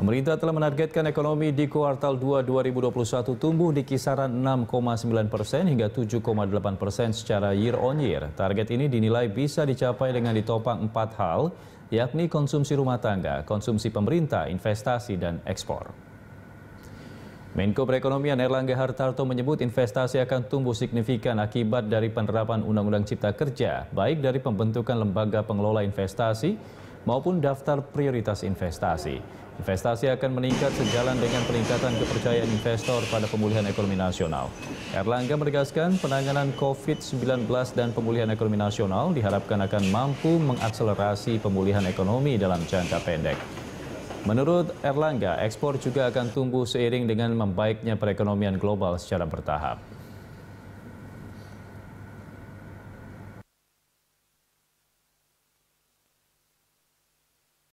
Pemerintah telah menargetkan ekonomi di kuartal 2 2021 tumbuh di kisaran 6,9 persen hingga 7,8 persen secara year on year. Target ini dinilai bisa dicapai dengan ditopang empat hal, yakni konsumsi rumah tangga, konsumsi pemerintah, investasi, dan ekspor. Menko Perekonomian Erlangga Hartarto menyebut investasi akan tumbuh signifikan akibat dari penerapan Undang-Undang Cipta Kerja, baik dari pembentukan lembaga pengelola investasi maupun daftar prioritas investasi. Investasi akan meningkat sejalan dengan peningkatan kepercayaan investor pada pemulihan ekonomi nasional. Erlangga menegaskan penanganan COVID-19 dan pemulihan ekonomi nasional diharapkan akan mampu mengakselerasi pemulihan ekonomi dalam jangka pendek. Menurut Erlangga, ekspor juga akan tumbuh seiring dengan membaiknya perekonomian global secara bertahap.